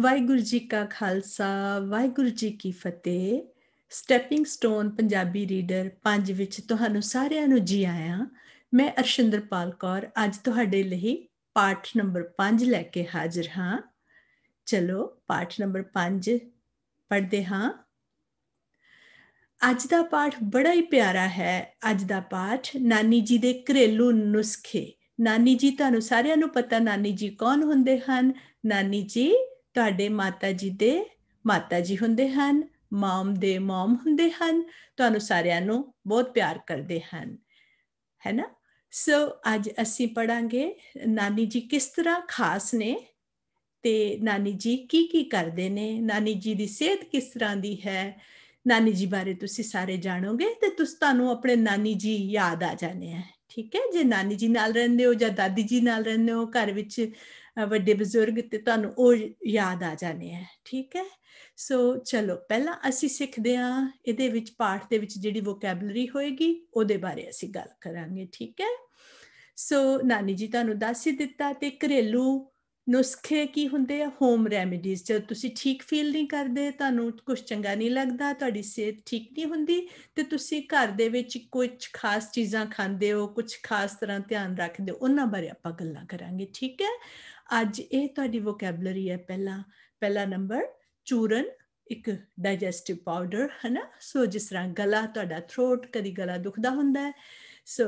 ਵਾਹਿਗੁਰੂ ਜੀ ਕਾ ਖਾਲਸਾ ਵਾਹਿਗੁਰੂ ਜੀ ਕੀ ਫਤਿਹ ਸਟੈਪਿੰਗ ਸਟੋਨ ਪੰਜਾਬੀ ਰੀਡਰ 5 ਵਿੱਚ ਤੁਹਾਨੂੰ ਸਾਰਿਆਂ ਨੂੰ ਜੀ ਆਇਆਂ ਮੈਂ ਅਰਸ਼ਿੰਦਰਪਾਲ ਕੌਰ ਅੱਜ ਤੁਹਾਡੇ ਲਈ ਪਾਠ ਨੰਬਰ 5 ਲੈ ਕੇ ਹਾਜ਼ਰ ਹਾਂ ਚਲੋ ਪਾਠ ਨੰਬਰ 5 ਪੜ੍ਹਦੇ ਹਾਂ ਅੱਜ ਦਾ ਪਾਠ ਬੜਾ ਹੀ ਪਿਆਰਾ ਹੈ ਅੱਜ ਦਾ ਪਾਠ ਨਾਨੀ ਜੀ ਦੇ ਘਰੇਲੂ ਨੁਸਖੇ ਨਾਨੀ ਜੀ ਤੁਹਾਨੂੰ ਸਾਰਿਆਂ ਨੂੰ ਪਤਾ ਨਾਨੀ ਜੀ ਕੌਣ ਹੁੰਦੇ ਹਨ ਨਾਨੀ ਜੀ ਤੁਹਾਡੇ ਮਾਤਾ ਜੀ ਦੇ ਮਾਤਾ ਜੀ ਹੁੰਦੇ ਹਨ ਮਾਮ ਦੇ ਮਾਮ ਹੁੰਦੇ ਹਨ ਤੁਹਾਨੂੰ ਸਾਰਿਆਂ ਨੂੰ ਬਹੁਤ ਪਿਆਰ ਕਰਦੇ ਹਨ ਹੈਨਾ ਸੋ ਅੱਜ ਅਸੀਂ ਪੜਾਂਗੇ ਨਾਨੀ ਜੀ ਕਿਸ ਤਰ੍ਹਾਂ ਖਾਸ ਨੇ ਤੇ ਨਾਨੀ ਜੀ ਕੀ ਕੀ ਕਰਦੇ ਨੇ ਨਾਨੀ ਜੀ ਦੀ ਸਿਹਤ ਕਿਸ ਤਰ੍ਹਾਂ ਦੀ ਹੈ ਨਾਨੀ ਜੀ ਬਾਰੇ ਤੁਸੀਂ ਸਾਰੇ ਜਾਣੋਗੇ ਤੇ ਤੁਸੀਂ ਤੁਹਾਨੂੰ ਆਪਣੇ ਨਾਨੀ ਜੀ ਯਾਦ ਆ ਜਾਣੇ ਆ ਠੀਕ ਹੈ ਜੇ ਨਾਨੀ ਜੀ ਨਾਲ ਰਹਿੰਦੇ ਹੋ ਜਾਂ ਦਾਦੀ ਜੀ ਨਾਲ ਰਹਿੰਦੇ ਹੋ ਘਰ ਵਿੱਚ ਵੱਡੇ ਬਜ਼ੁਰਗ ਤੇ ਤੁਹਾਨੂੰ ਉਹ ਯਾਦ ਆ ਜਾਣੇ ਆ ਠੀਕ ਹੈ ਸੋ ਚਲੋ ਪਹਿਲਾਂ ਅਸੀਂ ਸਿੱਖਦੇ ਆ ਇਹਦੇ ਵਿੱਚ ਪਾਠ ਦੇ ਵਿੱਚ ਜਿਹੜੀ ਵੋਕੈਬਲਰੀ ਹੋਏਗੀ ਉਹਦੇ ਬਾਰੇ ਅਸੀਂ ਗੱਲ ਕਰਾਂਗੇ ਠੀਕ ਹੈ ਸੋ ਨਾਨੀ ਜੀ ਤੁਹਾਨੂੰ ਦੱਸ ਹੀ ਦਿੱਤਾ ਤੇ ਘਰੇਲੂ ਨੁਸਖੇ ਕੀ ਹੁੰਦੇ ਆ ਹੋਮ ਰੈਮੇਡੀਜ਼ ਜਦ ਤੁਸੀਂ ਠੀਕ ਫੀਲ ਨਹੀਂ ਕਰਦੇ ਤੁਹਾਨੂੰ ਕੁਝ ਚੰਗਾ ਨਹੀਂ ਲੱਗਦਾ ਤੁਹਾਡੀ ਸਿਹਤ ਠੀਕ ਨਹੀਂ ਹੁੰਦੀ ਤੇ ਤੁਸੀਂ ਘਰ ਦੇ ਵਿੱਚ ਕੁਝ ਖਾਸ ਚੀਜ਼ਾਂ ਖਾਂਦੇ ਹੋ ਕੁਝ ਖਾਸ ਤਰ੍ਹਾਂ ਧਿਆਨ ਰੱਖਦੇ ਹੋ ਉਹਨਾਂ ਬਾਰੇ ਆਪਾਂ ਗੱਲਾਂ ਕਰਾਂਗੇ ਠੀਕ ਹੈ ਅੱਜ ਇਹ ਤੁਹਾਡੀ ਵੋਕੈਬਲਰੀ ਹੈ ਪਹਿਲਾ ਪਹਿਲਾ ਨੰਬਰ ਚੂਰਨ ਇੱਕ ਡਾਈਜੈਸਟਿਵ ਪਾਊਡਰ ਹਨਾ ਸੋ ਜਿਸ ਤਰ੍ਹਾਂ ਗਲਾ ਤੁਹਾਡਾ ਥਰੋਟ ਕਦੀ ਗਲਾ ਦੁਖਦਾ ਹੁੰਦਾ ਹੈ ਸੋ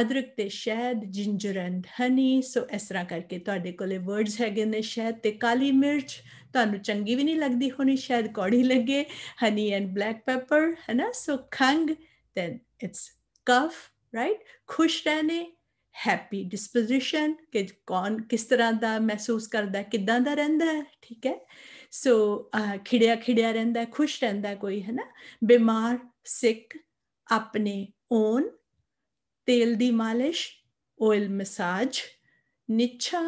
ਅਦਰਕ ਤੇ ਸ਼ਹਿਦ ਜਿੰਜਰ ਐਂਡ ਹਨੀ ਸੋ ਇਸ ਤਰ੍ਹਾਂ ਕਰਕੇ ਤੁਹਾਡੇ ਕੋਲੇ ਵਰਡਸ ਹੈਗੇ ਨੇ ਸ਼ਹਿਦ ਤੇ ਕਾਲੀ ਮਿਰਚ ਤੁਹਾਨੂੰ ਚੰਗੀ ਵੀ ਨਹੀਂ ਲੱਗਦੀ ਹੋਣੀ ਸ਼ਾਇਦ ਕੌੜੀ ਲੱਗੇ ਹਨੀ ਐਂਡ ਬਲੈਕ ਪੈਪਰ ਹਨਾ ਸੋ ਖੰਗ ਦੈਨ ਇਟਸ ਕਫ ਰਾਈਟ ਖੁਸ਼ ਰਹਿਣੇ ਹੈਪੀ ਡਿਸਪੋਜੀਸ਼ਨ ਕਿ ਕੌਣ ਕਿਸ ਤਰ੍ਹਾਂ ਦਾ ਮਹਿਸੂਸ ਕਰਦਾ ਕਿਦਾਂ ਦਾ ਰਹਿੰਦਾ ਹੈ ਠੀਕ ਹੈ ਸੋ ਖਿੜਿਆ ਖਿੜਿਆ ਰਹਿੰਦਾ ਖੁਸ਼ ਰਹਿੰਦਾ ਕੋਈ ਹੈ ਨਾ ਬਿਮਾਰ ਸਿੱਕ ਆਪਣੇ ਓਨ ਤੇਲ ਦੀ ਮਾਲਿਸ਼ ਓਇਲ ਮਸਾਜ ਨਿਛਾ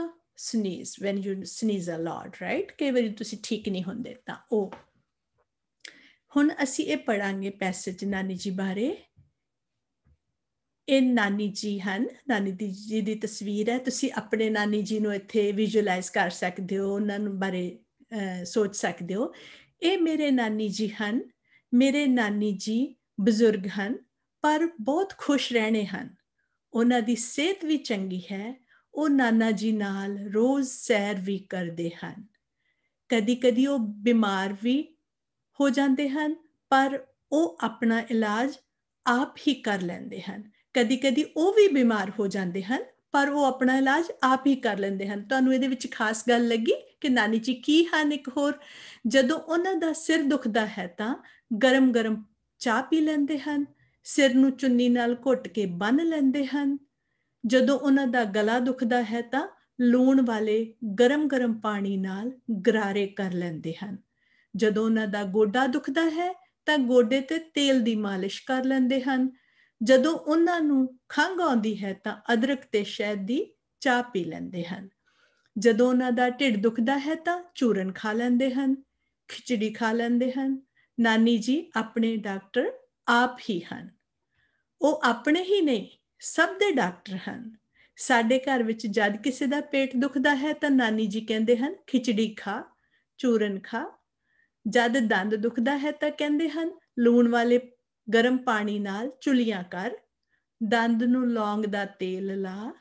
sneeze when you sneeze a lot right ਕਿ ਵੇਰੀ ਤੁਸੀਂ ਠੀਕ ਨਹੀਂ ਹੁੰਦੇ ਤਾਂ ਉਹ ਹੁਣ ਅਸੀਂ ਇਹ ਪੜਾਂਗੇ ਪੈਸੇਜ ਨਾਨੀ ਜੀ ਬਾਰੇ ਇਹ ਨਾਨੀ ਜੀ ਹਨ ਨਾਨੀ ਜੀ ਦੀ ਤਸਵੀਰ ਹੈ ਤੁਸੀਂ ਆਪਣੇ ਨਾਨੀ ਜੀ ਨੂੰ ਇੱਥੇ ਵਿਜ਼ੂਅਲਾਈਜ਼ ਕਰ ਸਕਦੇ ਹੋ ਉਹਨਾਂ ਨੂੰ ਬਾਰੇ ਸੋਚ ਸਕਦੇ ਹੋ ਇਹ ਮੇਰੇ ਨਾਨੀ ਜੀ ਹਨ ਮੇਰੇ ਨਾਨੀ ਜੀ ਬਜ਼ੁਰਗ ਹਨ ਪਰ ਬਹੁਤ ਖੁਸ਼ ਰਹਿਣੇ ਹਨ ਉਹਨਾਂ ਦੀ ਸਿਹਤ ਵੀ ਚੰਗੀ ਹੈ ਉਹ ਨਾਨਾ ਜੀ ਨਾਲ ਰੋਜ਼ ਸੈਰ ਵੀ ਕਰਦੇ ਹਨ ਕਦੀ-ਕਦੀ ਉਹ ਬਿਮਾਰ ਵੀ ਹੋ ਜਾਂਦੇ ਹਨ ਪਰ ਉਹ ਆਪਣਾ ਇਲਾਜ ਆਪ ਹੀ ਕਰ ਲੈਂਦੇ ਹਨ ਕਦੀ-ਕਦੀ ਉਹ ਵੀ ਬਿਮਾਰ ਹੋ ਜਾਂਦੇ ਹਨ ਪਰ ਉਹ ਆਪਣਾ ਇਲਾਜ ਆਪ ਹੀ ਕਰ ਲੈਂਦੇ ਹਨ ਤੁਹਾਨੂੰ ਇਹਦੇ ਵਿੱਚ ਖਾਸ ਗੱਲ ਲੱਗੀ ਕਿ ਨਾਨੀ ਜੀ ਕੀ ਹਨ ਇੱਕ ਹੋਰ ਜਦੋਂ ਉਹਨਾਂ ਦਾ ਸਿਰ ਦੁਖਦਾ ਹੈ ਤਾਂ ਗਰਮ-ਗਰਮ ਚਾਹ ਪੀ ਲੈਂਦੇ ਹਨ ਸਿਰ ਨੂੰ ਚੁੰਨੀ ਨਾਲ ਘੁੱਟ ਕੇ ਬੰਨ ਲੈਂਦੇ ਹਨ ਜਦੋਂ ਉਹਨਾਂ ਦਾ ਗਲਾ ਦੁਖਦਾ ਹੈ ਤਾਂ ਲੂਣ ਵਾਲੇ ਗਰਮ-ਗਰਮ ਪਾਣੀ ਨਾਲ ਗਰਾਰੇ ਕਰ ਲੈਂਦੇ ਹਨ ਜਦੋਂ ਉਹਨਾਂ ਦਾ ਗੋਡਾ ਦੁਖਦਾ ਹੈ ਤਾਂ ਗੋਡੇ ਤੇ ਤੇਲ ਦੀ ਮਾਲਿਸ਼ ਕਰ ਲੈਂਦੇ ਹਨ ਜਦੋਂ ਉਹਨਾਂ ਨੂੰ ਖੰਘ ਆਉਂਦੀ ਹੈ ਤਾਂ ਅਦਰਕ ਤੇ ਸ਼ਹਿਦ ਦੀ ਚਾਹ ਪੀ ਲੈਂਦੇ ਹਨ ਜਦੋਂ ਉਹਨਾਂ ਦਾ ਢਿੱਡ ਦੁਖਦਾ ਹੈ ਤਾਂ ਚੂਰਨ ਖਾ ਲੈਂਦੇ ਹਨ ਖਿਚੜੀ ਖਾ ਲੈਂਦੇ ਹਨ ਨਾਨੀ ਜੀ ਆਪਣੇ ਡਾਕਟਰ ਆਪ ਹੀ ਹਨ ਉਹ ਆਪਣੇ ਹੀ ਨਹੀਂ ਸਭ ਦੇ ਡਾਕਟਰ ਹਨ ਸਾਡੇ ਘਰ ਵਿੱਚ ਜਦ ਕਿਸੇ ਦਾ ਪੇਟ ਦੁਖਦਾ ਹੈ ਤਾਂ ਨਾਨੀ ਜੀ ਕਹਿੰਦੇ ਹਨ ਖਿਚੜੀ ਖਾ ਚੂਰਨ ਖਾ ਜਦ ਦੰਦ ਦੁਖਦਾ ਹੈ ਤਾਂ ਕਹਿੰਦੇ ਹਨ ਲੂਣ ਵਾਲੇ ਗਰਮ ਪਾਣੀ ਨਾਲ ਚੁਲੀਆਂ ਕਰ ਦੰਦ ਨੂੰ ਲੌਂਗ ਦਾ ਤੇਲ ਲਾ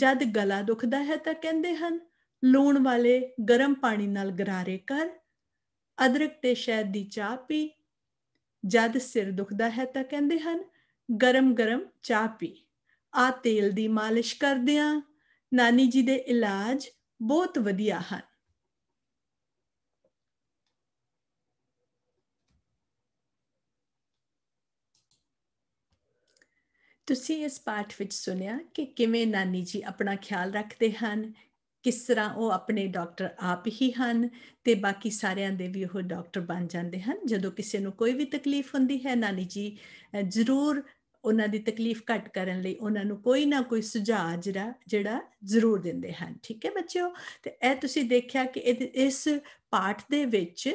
ਜਦ ਗਲਾ ਦੁਖਦਾ ਹੈ ਤਾਂ ਕਹਿੰਦੇ ਹਨ ਲੂਣ ਵਾਲੇ ਗਰਮ ਪਾਣੀ ਨਾਲ ਗਰਾਰੇ ਕਰ ਅਦਰਕ ਤੇ ਸ਼ਹਿਦ ਦੀ ਚਾਹ ਪੀ ਜਦ ਸਿਰ ਦੁਖਦਾ ਹੈ ਤਾਂ ਕਹਿੰਦੇ ਹਨ ਗਰਮ-ਗਰਮ ਚਾਹ ਪੀ ਆ ਤੇਲ ਦੀ ਮਾਲਿਸ਼ ਕਰਦਿਆਂ ਨਾਨੀ ਜੀ ਦੇ ਇਲਾਜ ਬਹੁਤ ਵਧੀਆ ਹਨ ਤੁਸੀਂ ਇਸ ਪਾਠ ਵਿੱਚ ਸੁਣਿਆ ਕਿ ਕਿਵੇਂ ਨਾਨੀ ਜੀ ਆਪਣਾ ਖਿਆਲ ਰੱਖਦੇ ਹਨ ਕਿਸ ਤਰ੍ਹਾਂ ਉਹ ਆਪਣੇ ਡਾਕਟਰ ਆਪ ਹੀ ਹਨ ਤੇ ਬਾਕੀ ਸਾਰਿਆਂ ਦੇ ਵੀ ਉਹ ਡਾਕਟਰ ਬਣ ਜਾਂਦੇ ਹਨ ਜਦੋਂ ਕਿਸੇ ਨੂੰ ਕੋਈ ਵੀ ਤਕਲੀਫ ਹੁੰਦੀ ਹੈ ਨਾਨੀ ਜੀ ਜ਼ਰੂਰ ਉਹਨਾਂ ਦੀ ਤਕਲੀਫ ਘਟ ਕਰਨ ਲਈ ਉਹਨਾਂ ਨੂੰ ਕੋਈ ਨਾ ਕੋਈ ਸੁਝਾਅ ਜਿਹੜਾ ਜਿਹੜਾ ਜ਼ਰੂਰ ਦਿੰਦੇ ਹਨ ਠੀਕ ਹੈ ਬੱਚਿਓ ਤੇ ਇਹ ਤੁਸੀਂ ਦੇਖਿਆ ਕਿ ਇਸ ਪਾਠ ਦੇ ਵਿੱਚ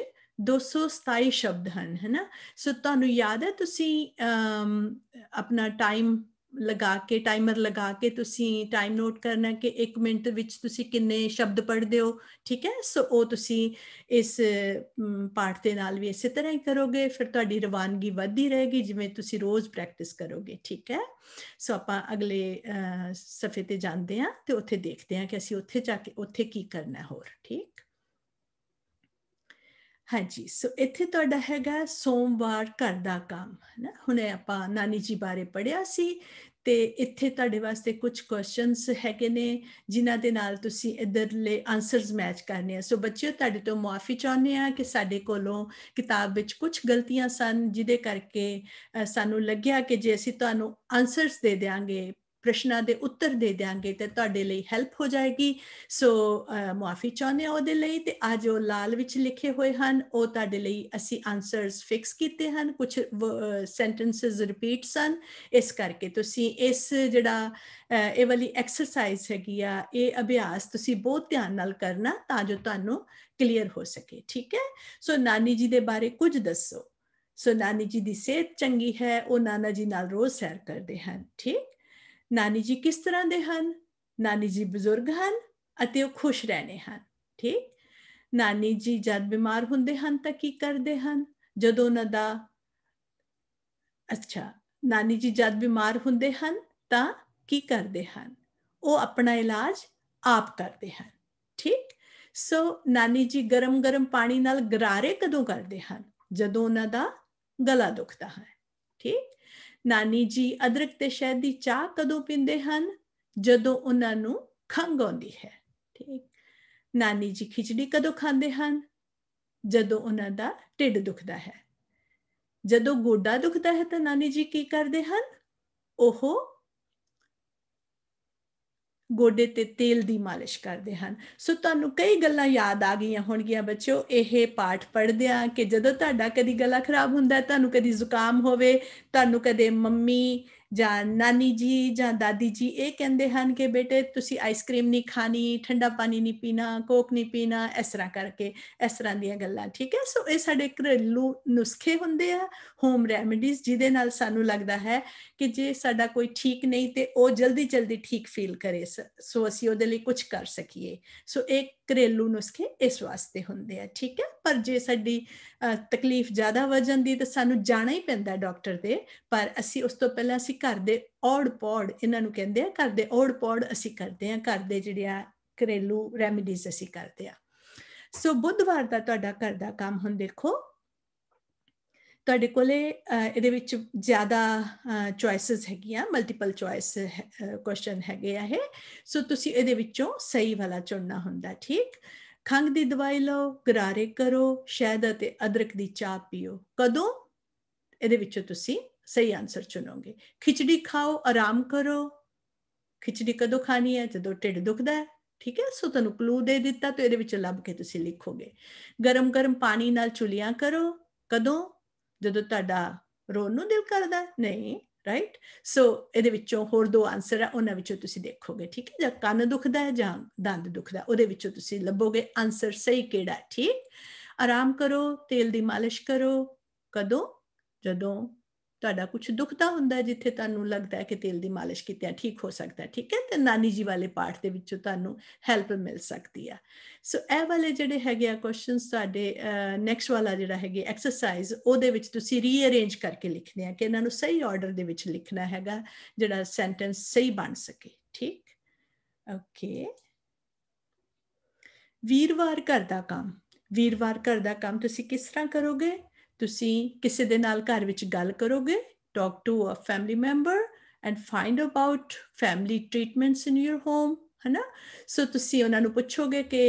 227 ਸ਼ਬਦ ਹਨ ਹੈਨਾ ਸੋ ਤੁਹਾਨੂੰ ਯਾਦ ਹੈ ਤੁਸੀਂ ਆਪਣਾ ਟਾਈਮ ਲਗਾ ਕੇ ਟਾਈਮਰ ਲਗਾ ਕੇ ਤੁਸੀਂ ਟਾਈਮ ਨੋਟ ਕਰਨਾ ਕਿ 1 ਮਿੰਟ ਵਿੱਚ ਤੁਸੀਂ ਕਿੰਨੇ ਸ਼ਬਦ ਪੜ੍ਹਦੇ ਹੋ ਠੀਕ ਹੈ ਸੋ ਉਹ ਤੁਸੀਂ ਇਸ ਪਾਠ ਦੇ ਨਾਲ ਵੀ ਇਸੇ ਤਰ੍ਹਾਂ ਹੀ ਕਰੋਗੇ ਫਿਰ ਤੁਹਾਡੀ ਰਵਾਨਗੀ ਵੱਧਦੀ ਰਹੇਗੀ ਜਿਵੇਂ ਤੁਸੀਂ ਰੋਜ਼ ਪ੍ਰੈਕਟਿਸ ਕਰੋਗੇ ਠੀਕ ਹੈ ਸੋ ਆਪਾਂ ਅਗਲੇ ਸਫੇ ਤੇ ਜਾਂਦੇ ਹਾਂ ਤੇ ਉੱਥੇ ਦੇਖਦੇ ਹਾਂ ਕਿ ਅਸੀਂ ਉੱਥੇ ਜਾ ਕੇ ਉੱਥੇ ਕੀ ਕਰਨਾ ਹੋਰ ਠੀਕ ਹਾਂਜੀ ਸੋ ਇੱਥੇ ਤੁਹਾਡਾ ਹੈਗਾ ਸੋਮਵਾਰ ਘਰ ਦਾ ਕੰਮ ਨਾ ਹੁਣੇ ਆਪਾਂ ਨਾਨੀ ਜੀ ਬਾਰੇ ਪੜਿਆ ਸੀ ਤੇ ਇੱਥੇ ਤੁਹਾਡੇ ਵਾਸਤੇ ਕੁਝ ਕੁਐਸਚਨਸ ਹੈਗੇ ਨੇ ਜਿਨ੍ਹਾਂ ਦੇ ਨਾਲ ਤੁਸੀਂ ਇਧਰਲੇ ਆਨਸਰਸ ਮੈਚ ਕਰਨੇ ਆ ਸੋ ਬੱਚਿਓ ਤੁਹਾਡੇ ਤੋਂ ਮਾਫੀ ਚਾਹੁੰਦੇ ਆ ਕਿ ਸਾਡੇ ਕੋਲੋਂ ਕਿਤਾਬ ਵਿੱਚ ਕੁਝ ਗਲਤੀਆਂ ਸਨ ਜਿਹਦੇ ਕਰਕੇ ਸਾਨੂੰ ਲੱਗਿਆ ਕਿ ਜੇ ਅਸੀਂ ਤੁਹਾਨੂੰ ਆਨਸਰਸ ਦੇ ਦੇਾਂਗੇ ਪ੍ਰਸ਼ਨਾਂ ਦੇ ਉੱਤਰ ਦੇ ਦਿਆਂਗੇ ਤੇ ਤੁਹਾਡੇ ਲਈ ਹੈਲਪ ਹੋ ਜਾਏਗੀ ਸੋ ਮਾਫੀ ਚਾਹੁੰਦੇ ਹਾਂ ਉਹਦੇ ਲਈ ਤੇ ਆ ਜੋ ਲਾਲ ਵਿੱਚ ਲਿਖੇ ਹੋਏ ਹਨ ਉਹ ਤੁਹਾਡੇ ਲਈ ਅਸੀਂ ਆਨਸਰਸ ਫਿਕਸ ਕੀਤੇ ਹਨ ਕੁਝ ਸੈਂਟੈਂਸਸ ਰਿਪੀਟ ਸਨ ਇਸ ਕਰਕੇ ਤੁਸੀਂ ਇਸ ਜਿਹੜਾ ਇਹ ਵਾਲੀ ਐਕਸਰਸਾਈਜ਼ ਹੈਗੀ ਆ ਇਹ ਅਭਿਆਸ ਤੁਸੀਂ ਬਹੁਤ ਧਿਆਨ ਨਾਲ ਕਰਨਾ ਤਾਂ ਜੋ ਤੁਹਾਨੂੰ ਕਲੀਅਰ ਹੋ ਸਕੇ ਠੀਕ ਹੈ ਸੋ ਨਾਨੀ ਜੀ ਦੇ ਬਾਰੇ ਕੁਝ ਦੱਸੋ ਸੋ ਨਾਨੀ ਜੀ ਦੀ ਸਿਹਤ ਚੰਗੀ ਹੈ ਉਹ ਨਾਨਾ ਜੀ ਨਾਲ ਰੋਜ਼ ਸੈਰ ਕਰਦੇ ਹਨ ਠੀਕ ਨਾਨੀ ਜੀ ਕਿਸ ਤਰ੍ਹਾਂ ਦੇ ਹਨ ਨਾਨੀ ਜੀ ਬਜ਼ੁਰਗ ਹਨ ਅਤੇ ਉਹ ਖੁਸ਼ ਰਹਿਨੇ ਹਨ ਠੀਕ ਨਾਨੀ ਜੀ ਜਦ ਬਿਮਾਰ ਹੁੰਦੇ ਹਨ ਤਾਂ ਕੀ ਕਰਦੇ ਹਨ ਜਦੋਂ ਉਹਨਾਂ ਦਾ ਅੱਛਾ ਨਾਨੀ ਜੀ ਜਦ ਬਿਮਾਰ ਹੁੰਦੇ ਹਨ ਤਾਂ ਕੀ ਕਰਦੇ ਹਨ ਉਹ ਆਪਣਾ ਇਲਾਜ ਆਪ ਕਰਦੇ ਹਨ ਠੀਕ ਸੋ ਨਾਨੀ ਜੀ ਗਰਮ-ਗਰਮ ਪਾਣੀ ਨਾਲ ਗਰਾਰੇ ਕਦੋਂ ਕਰਦੇ ਹਨ ਜਦੋਂ ਉਹਨਾਂ ਦਾ ਗਲਾ ਦੁਖਦਾ ਹੈ ਠੀਕ ਨਾਨੀ ਜੀ ਅਦਰਕ ਤੇ ਸ਼ਹਿਦ ਦੀ ਚਾਹ ਕਦੋਂ ਪੀਂਦੇ ਹਨ ਜਦੋਂ ਉਹਨਾਂ ਨੂੰ ਖੰਗ ਆਉਂਦੀ ਹੈ ਠੀਕ ਨਾਨੀ ਜੀ ਖਿਚੜੀ ਕਦੋਂ ਖਾਂਦੇ ਹਨ ਜਦੋਂ ਉਹਨਾਂ ਦਾ ਢਿੱਡ ਦੁਖਦਾ ਹੈ ਜਦੋਂ ਗੋਡਾ ਦੁਖਦਾ ਹੈ ਤਾਂ ਨਾਨੀ ਜੀ ਕੀ ਕਰਦੇ ਹਨ ਉਹ ਗੋਡੇ ਤੇ ਤੇਲ ਦੀ ਮਾਲਿਸ਼ ਕਰਦੇ ਹਨ ਸੋ ਤੁਹਾਨੂੰ ਕਈ ਗੱਲਾਂ ਯਾਦ ਆ ਗਈਆਂ ਹੋਣਗੀਆਂ ਬੱਚਿਓ ਇਹ ਪਾਠ ਪੜ੍ਹਦੇ ਆ ਕਿ ਜਦੋਂ ਤੁਹਾਡਾ ਕਦੀ ਗਲਾ ਖਰਾਬ ਹੁੰਦਾ ਤੁਹਾਨੂੰ ਕਦੀ ਜ਼ੁਕਾਮ ਹੋਵੇ ਤੁਹਾਨੂੰ ਕਦੇ ਮੰਮੀ ਜਾਂ ਨਾਨੀ ਜੀ ਜਾਂ ਦਾਦੀ ਜੀ ਇਹ ਕਹਿੰਦੇ ਹਨ ਕਿ ਬੇਟੇ ਤੁਸੀਂ ਆਈਸਕ੍ਰੀਮ ਨਹੀਂ ਖਾਣੀ ਠੰਡਾ ਪਾਣੀ ਨਹੀਂ ਪੀਣਾ ਕੋਕ ਨਹੀਂ ਪੀਣਾ ਇਸ ਤਰ੍ਹਾਂ ਕਰਕੇ ਇਸ ਤਰ੍ਹਾਂ ਦੀਆਂ ਗੱਲਾਂ ਠੀਕ ਹੈ ਸੋ ਇਹ ਸਾਡੇ ਘਰੇਲੂ ਨੁਸਖੇ ਹੁੰਦੇ ਆ ਹੋਮ ਰੈਮੇਡੀਜ਼ ਜਿਹਦੇ ਨਾਲ ਸਾਨੂੰ ਲੱਗਦਾ ਹੈ ਕਿ ਜੇ ਸਾਡਾ ਕੋਈ ਠੀਕ ਨਹੀਂ ਤੇ ਉਹ ਜਲਦੀ ਜਲਦੀ ਠੀਕ ਫੀਲ ਕਰੇ ਸੋ ਅਸੀਂ ਉਹਦੇ ਲਈ ਕੁਝ ਕਰ ਸਕੀਏ ਸੋ ਇੱਕ ਘਰੇਲੂ ਨੁਸਖੇ ਇਸ ਵਾਸਤੇ ਹੁੰਦੇ ਆ ਠੀਕ ਹੈ ਪਰ ਜੇ ਸਾਡੀ ਤਕਲੀਫ ਜ਼ਿਆਦਾ ਵਜਨ ਦੀ ਤਾਂ ਸਾਨੂੰ ਜਾਣਾ ਹੀ ਪੈਂਦਾ ਡਾਕਟਰ ਦੇ ਪਰ ਅਸੀਂ ਉਸ ਤੋਂ ਪਹਿਲਾਂ ਅਸੀਂ ਘਰ ਦੇ ਔੜ ਪੌੜ ਇਹਨਾਂ ਨੂੰ ਕਹਿੰਦੇ ਆ ਘਰ ਦੇ ਔੜ ਪੌੜ ਅਸੀਂ ਕਰਦੇ ਆ ਘਰ ਦੇ ਜਿਹੜਿਆ ਘਰੇਲੂ ਰੈਮੇਡੀਜ਼ ਅਸੀਂ ਕਰਦੇ ਆ ਸੋ ਬੁੱਧਵਾਰ ਦਾ ਤੁਹਾਡਾ ਘਰ ਦਾ ਕੰਮ ਹੁਣ ਦੇਖੋ ਤੁਹਾਡੇ ਕੋਲੇ ਇਹਦੇ ਵਿੱਚ ਜ਼ਿਆਦਾ ਚੁਆਇਸਸ ਹੈਗੀਆਂ ਮਲਟੀਪਲ ਚੁਆਇਸ ਕੁਐਸਚਨ ਹੈਗੇ ਆ ਇਹ ਸੋ ਤੁਸੀਂ ਇਹਦੇ ਵਿੱਚੋਂ ਸਹੀ ਵਾਲਾ ਚੁਣਨਾ ਹੁੰਦਾ ਠੀਕ ਖੰਗ ਦੀ ਦਵਾਈ ਲਓ ਗਰਾਰੇ ਕਰੋ ਸ਼ਹਿਦ ਅਤੇ ਅਦਰਕ ਦੀ ਚਾਹ ਪੀਓ ਕਦੋਂ ਇਹਦੇ ਵਿੱਚੋਂ ਤੁਸੀਂ ਸਹੀ ਆਨਸਰ ਚੁਣੋਗੇ ਖਿਚੜੀ ਖਾਓ ਆਰਾਮ ਕਰੋ ਖਿਚੜੀ ਕਦੋਂ ਖਾਣੀ ਹੈ ਜਦੋਂ ਢਿੱਡ ਦੁਖਦਾ ਹੈ ਠੀਕ ਹੈ ਸੋ ਤੁਹਾਨੂੰ ਕਲੂ ਦੇ ਦਿੱਤਾ ਤੇ ਇਹਦੇ ਵਿੱਚ ਲੱਭ ਕੇ ਤੁਸੀਂ ਲਿਖੋਗੇ ਗਰਮ ਗਰਮ ਪਾਣੀ ਨਾਲ ਚੁਲੀਆਂ ਕਰੋ ਕਦੋਂ ਜਦੋਂ ਤੁਹਾਡਾ ਰੋਣ ਨੂੰ ਦਿਲ ਕਰਦਾ ਨਹੀਂ ਰਾਈਟ ਸੋ ਇਹਦੇ ਵਿੱਚੋਂ ਹੋਰ ਦੋ ਆਨਸਰ ਆ ਉਹਨਾਂ ਵਿੱਚੋਂ ਤੁਸੀਂ ਦੇਖੋਗੇ ਠੀਕ ਹੈ ਜਾਂ ਕੰਨ ਦੁਖਦਾ ਹੈ ਜਾਂ ਦੰਦ ਦੁਖਦਾ ਉਹਦੇ ਵਿੱਚੋਂ ਤੁਸੀਂ ਲੱਭੋਗੇ ਆਨਸਰ ਸਹੀ ਕਿਹੜਾ ਠੀਕ ਆਰਾਮ ਕਰੋ ਤੇਲ ਦੀ ਮਾਲਿਸ਼ ਕਰੋ ਕਦੋਂ ਜਦੋਂ ਤੁਹਾਡਾ ਕੁਝ ਦੁਖਦਾ ਹੁੰਦਾ ਜਿੱਥੇ ਤੁਹਾਨੂੰ ਲੱਗਦਾ ਹੈ ਕਿ ਤੇਲ ਦੀ ਮਾਲਿਸ਼ ਕੀਤੇ ਠੀਕ ਹੋ ਸਕਦਾ ਠੀਕ ਹੈ ਤੇ ਨਾਨੀ ਜੀ ਵਾਲੇ ਪਾਠ ਦੇ ਵਿੱਚੋਂ ਤੁਹਾਨੂੰ ਹੈਲਪ ਮਿਲ ਸਕਦੀ ਆ ਸੋ ਇਹ ਵਾਲੇ ਜਿਹੜੇ ਹੈਗੇ ਆ ਕੁਐਸਚਨਸ ਤੁਹਾਡੇ ਨੈਕਸਟ ਵਾਲਾ ਜਿਹੜਾ ਹੈਗੇ ਐਕਸਰਸਾਈਜ਼ ਉਹਦੇ ਵਿੱਚ ਤੁਸੀਂ ਰੀਅਰੇਂਜ ਕਰਕੇ ਲਿਖਨੇ ਆ ਕਿ ਇਹਨਾਂ ਨੂੰ ਸਹੀ ਆਰਡਰ ਦੇ ਵਿੱਚ ਲਿਖਣਾ ਹੈਗਾ ਜਿਹੜਾ ਸੈਂਟੈਂਸ ਸਹੀ ਬਣ ਸਕੇ ਠੀਕ ਓਕੇ ਵੀਰਵਾਰ ਕਰਦਾ ਕੰਮ ਵੀਰਵਾਰ ਕਰਦਾ ਕੰਮ ਤੁਸੀਂ ਕਿਸ ਤਰ੍ਹਾਂ ਕਰੋਗੇ ਤੁਸੀਂ ਕਿਸੇ ਦੇ ਨਾਲ ਘਰ ਵਿੱਚ ਗੱਲ ਕਰੋਗੇ talk to a family member and find about family treatments in your home ਹਨਾ ਸੋ ਤੁਸੀਂ ਉਹਨਾਂ ਨੂੰ ਪੁੱਛੋਗੇ ਕਿ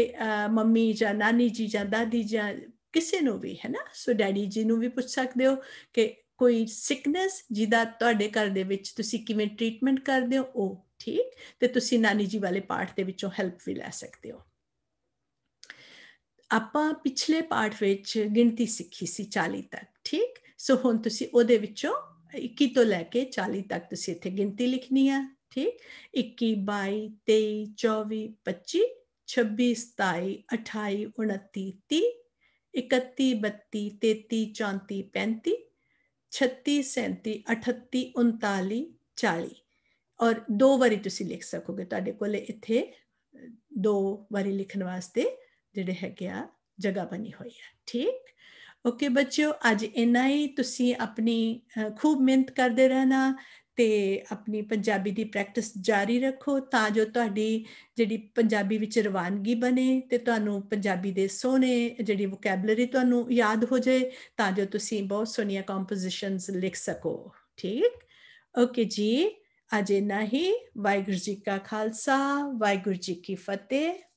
ਮੰਮੀ ਜਾਂ ਨਾਨੀ ਜੀ ਜਾਂ ਦਾਦੀ ਜਾਂ ਕਿਸੇ ਨੂੰ ਵੀ ਹਨਾ ਸੋ ਡੈਡੀ ਜੀ ਨੂੰ ਵੀ ਪੁੱਛ ਸਕਦੇ ਹੋ ਕਿ ਕੋਈ ਸਿਕਨੈਸ ਜਿਹਦਾ ਤੁਹਾਡੇ ਘਰ ਦੇ ਵਿੱਚ ਤੁਸੀਂ ਕਿਵੇਂ ਟ੍ਰੀਟਮੈਂਟ ਕਰਦੇ ਹੋ ਉਹ ਠੀਕ ਤੇ ਤੁਸੀਂ ਨਾਨੀ ਜੀ ਵਾਲੇ ਪਾਰਟ ਦੇ ਵਿੱਚੋਂ ਹੈਲਪ ਵੀ ਲੈ ਸਕਦੇ ਹੋ ਆਪਾਂ ਪਿਛਲੇ ਪਾਠ ਵਿੱਚ ਗਿਣਤੀ ਸਿੱਖੀ ਸੀ 40 ਤੱਕ ਠੀਕ ਸੋ ਹੁਣ ਤੁਸੀਂ ਉਹਦੇ ਵਿੱਚੋਂ 21 ਤੋਂ ਲੈ ਕੇ 40 ਤੱਕ ਤੁਸੀਂ ਇੱਥੇ ਗਿਣਤੀ ਲਿਖਣੀ ਆ ਠੀਕ 21 22 23 24 25 26 27 28 29 30 31 32 33 34 35 36 37 38 40 ਔਰ ਦੋ ਵਾਰੀ ਤੁਸੀਂ ਲਿਖ ਸਕੋਗੇ ਤੁਹਾਡੇ ਕੋਲੇ ਇੱਥੇ ਦੋ ਵਾਰੀ ਲਿਖਣ ਵਾਸਤੇ ਜਿਹੜੇ ਹੈਗੇ ਆ ਜਗ੍ਹਾ ਬਣੀ ਹੋਈ ਹੈ ਠੀਕ ਓਕੇ ਬੱਚਿਓ ਅੱਜ ਇੰਨਾ ਹੀ ਤੁਸੀਂ ਆਪਣੀ ਖੂਬ ਮਿਹਨਤ ਕਰਦੇ ਰਹਿਣਾ ਤੇ ਆਪਣੀ ਪੰਜਾਬੀ ਦੀ ਪ੍ਰੈਕਟਿਸ ਜਾਰੀ ਰੱਖੋ ਤਾਂ ਜੋ ਤੁਹਾਡੀ ਜਿਹੜੀ ਪੰਜਾਬੀ ਵਿੱਚ ਰਵਾਨਗੀ ਬਣੇ ਤੇ ਤੁਹਾਨੂੰ ਪੰਜਾਬੀ ਦੇ ਸੋਹਣੇ ਜਿਹੜੀ ਵੋਕੈਬਲਰੀ ਤੁਹਾਨੂੰ ਯਾਦ ਹੋ ਜਾਏ ਤਾਂ ਜੋ ਤੁਸੀਂ ਬਹੁਤ ਸੋਹਣੀਆਂ ਕੰਪੋਜੀਸ਼ਨਸ ਲਿਖ ਸਕੋ ਠੀਕ ਓਕੇ ਜੀ ਅਜੇ ਨਹੀਂ ਵਾਹਿਗੁਰੂ ਜੀ ਕਾ ਖਾਲਸਾ ਵਾਹਿਗੁਰੂ ਜੀ ਕੀ ਫਤਿਹ